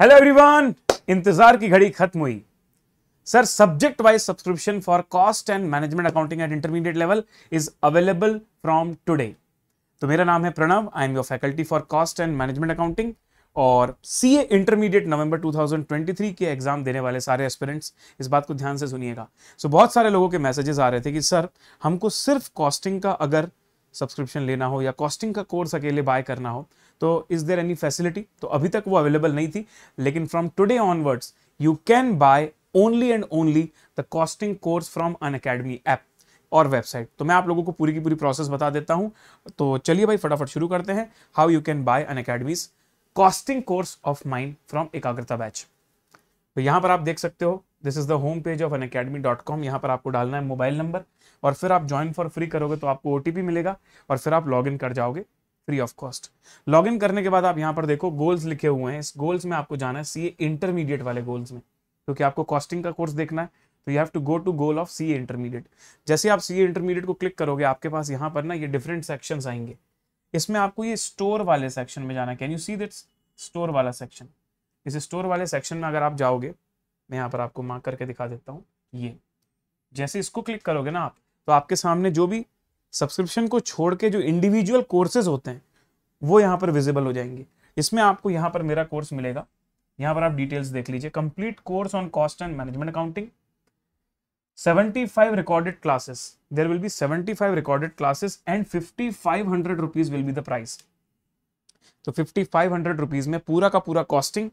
Hello everyone इंतजार की घड़ी खत्म हुई sir subject wise subscription for cost and management accounting at intermediate level is available from today तो मेरा नाम है Pranav I am your faculty for cost and management accounting और सी ए इंटरमीडिएट नवंबर 2023 के एग्जाम देने वाले सारे एस्पिरेंट्स इस बात को ध्यान से सुनिएगा सो so, बहुत सारे लोगों के मैसेजेस आ रहे थे कि सर हमको सिर्फ कॉस्टिंग का अगर सब्सक्रिप्शन लेना हो या कॉस्टिंग का कोर्स अकेले बाय करना हो तो इज़ देर एनी फैसिलिटी तो अभी तक वो अवेलेबल नहीं थी लेकिन from today onwards you can buy only and only the costing course from Unacademy app और वेबसाइट तो मैं आप लोगों को पूरी की पूरी प्रोसेस बता देता हूं तो चलिए भाई फटाफट शुरू करते हैं how you can buy Unacademy's costing course of mind from Ekagrata batch तो यहाँ पर आप देख सकते हो this is the home page of Unacademy dot com यहाँ पर आपको डालना है मोबाइल नंबर और फिर आप ज्वाइन फॉर फ्री करोगे तो आपको ओ मिलेगा और फिर आप लॉग इन कर जाओगे free of cost log in करने के बाद आप यहाँ पर देखो गोल्स लिखे हुए हैं इस गोल्स में आपको जाना है सी इंटरमीडिएट वाले गोल्स में क्योंकि तो आपको कॉस्टिंग का कोर्स देखना है तो you have to go to goal of C intermediate जैसे आप सी इंटरमीडिएट को क्लिक करोगे आपके पास यहाँ पर ना ये डिफरेंट सेक्शन आएंगे इसमें आपको ये स्टोर वाले सेक्शन में जाना can you see that store वाला सेक्शन इस स्टोर वाले सेक्शन में अगर आप जाओगे मैं यहाँ पर आपको मार्क करके दिखा देता हूँ ये जैसे इसको क्लिक करोगे ना आप तो आपके सामने जो भी सब्सक्रिप्शन को छोड़ के जो इंडिविजुअल कोर्सेज होते हैं वो यहाँ पर विजिबल हो जाएंगे इसमें आपको यहाँ पर मेरा कोर्स मिलेगा यहाँ पर आप डिटेल्स देख लीजिए complete course on cost and management accounting 75 recorded classes. There will be 75 recorded classes and 5500 rupees will be the price. तो 5500 रुपीस में पूरा का पूरा costing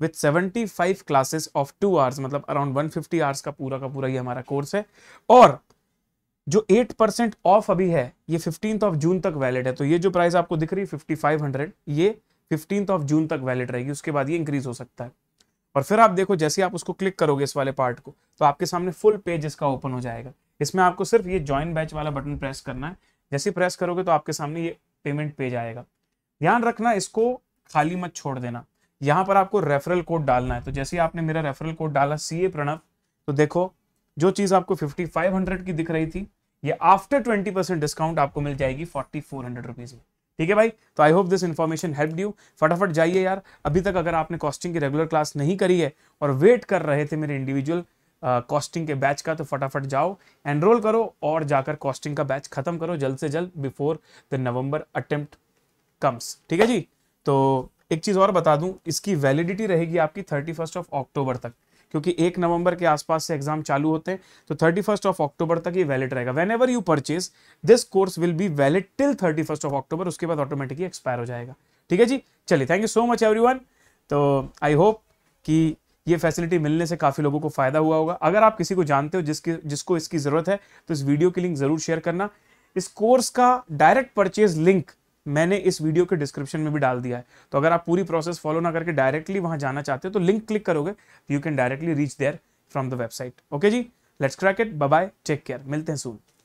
with 75 classes of two hours मतलब अराउंड 150 आवर्स का पूरा का पूरा ये हमारा कोर्स है और जो एट परसेंट ऑफ अभी है ये फिफ्टींथ ऑफ जून तक वैलिड है तो ये जो प्राइस आपको दिख रही है फिफ्टी ये फिफ्टींथ ऑफ जून तक वैलिड रहेगी उसके बाद ये इंक्रीज हो सकता है और फिर आप देखो जैसे आप उसको क्लिक करोगे इस वाले पार्ट को तो आपके सामने फुल पेज इसका ओपन हो जाएगा इसमें आपको सिर्फ ये ज्वाइन बैच वाला बटन प्रेस करना है जैसे प्रेस करोगे तो आपके सामने ये पेमेंट पेज आएगा ध्यान रखना इसको खाली मत छोड़ देना यहाँ पर आपको रेफरल कोड डालना है तो जैसे आपने मेरा रेफरल कोड डाला सी ए प्रणव तो देखो जो चीज़ आपको 5500 की दिख रही थी ये आफ्टर ट्वेंटी परसेंट डिस्काउंट आपको मिल जाएगी फोर्टी फोर हंड्रेड रुपीज़ में ठीक है भाई तो I hope this information help you फटाफट जाइए यार अभी तक अगर आपने कॉस्टिंग की रेगुलर क्लास नहीं करी है और वेट कर रहे थे मेरे इंडिविजुअल कॉस्टिंग uh, के बैच का तो फटाफट जाओ एनरोल करो और जाकर कॉस्टिंग का बैच खत्म करो जल्द से जल्द before the November attempt comes ठीक है जी तो एक चीज़ और बता दूं इसकी वैलिडिटी रहेगी आपकी थर्टी फर्स्ट ऑफ अक्टूबर तक क्योंकि एक नवंबर के आसपास से एग्जाम चालू होते हैं तो थर्टी फर्स्ट ऑफ अक्टूबर तक ये वैलिड रहेगा whenever you purchase this course will be valid till thirty first of October उसके बाद ऑटोमेटिकली एक्सपायर हो जाएगा ठीक है जी चलिए thank you so much every तो आई होप कि ये फैसिलिटी मिलने से काफ़ी लोगों को फ़ायदा हुआ होगा अगर आप किसी को जानते हो जिसकी जिसको इसकी ज़रूरत है तो इस वीडियो की लिंक ज़रूर शेयर करना इस कोर्स का डायरेक्ट परचेज लिंक मैंने इस वीडियो के डिस्क्रिप्शन में भी डाल दिया है तो अगर आप पूरी प्रोसेस फॉलो ना करके डायरेक्टली वहां जाना चाहते हो तो लिंक क्लिक करोगे you can directly reach there from the website okay जी let's crack it bye take care मिलते हैं सून